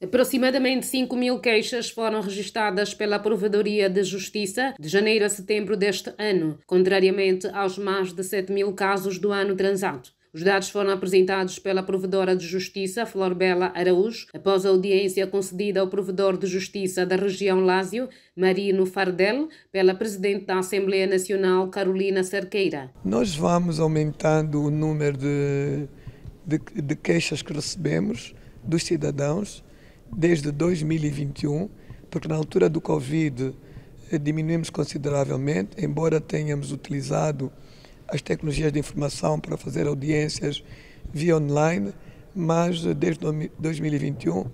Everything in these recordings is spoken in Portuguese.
Aproximadamente 5 mil queixas foram registadas pela Provedoria de Justiça de janeiro a setembro deste ano, contrariamente aos mais de 7 mil casos do ano transato. Os dados foram apresentados pela Provedora de Justiça, Flor Bela Araújo, após a audiência concedida ao Provedor de Justiça da região Lásio, Marino Fardel, pela Presidente da Assembleia Nacional, Carolina Cerqueira. Nós vamos aumentando o número de, de, de queixas que recebemos dos cidadãos desde 2021, porque na altura do Covid eh, diminuímos consideravelmente, embora tenhamos utilizado as tecnologias de informação para fazer audiências via online, mas eh, desde 2021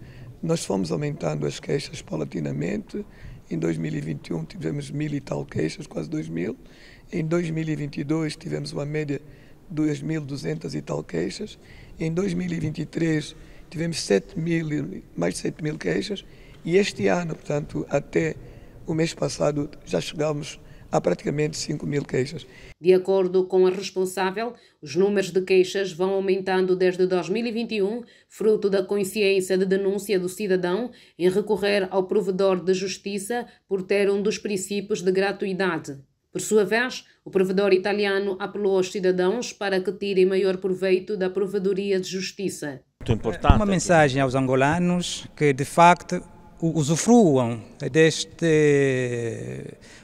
nós fomos aumentando as queixas paulatinamente. Em 2021 tivemos mil e tal queixas, quase dois mil. Em 2022 tivemos uma média de 2.200 e tal queixas. Em 2023 tivemos 7 mil, mais de 7 mil queixas e este ano, portanto, até o mês passado, já chegámos a praticamente 5 mil queixas. De acordo com a responsável, os números de queixas vão aumentando desde 2021, fruto da consciência de denúncia do cidadão em recorrer ao provedor de justiça por ter um dos princípios de gratuidade. Por sua vez, o provedor italiano apelou aos cidadãos para que tirem maior proveito da provedoria de justiça muito é, importante. Uma né? mensagem aos angolanos que, de facto, usufruam deste,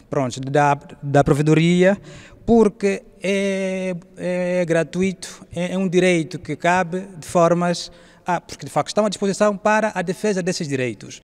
pronto, da, da provedoria, porque é, é gratuito, é, é um direito que cabe de formas. Ah, porque de facto estão à disposição para a defesa desses direitos.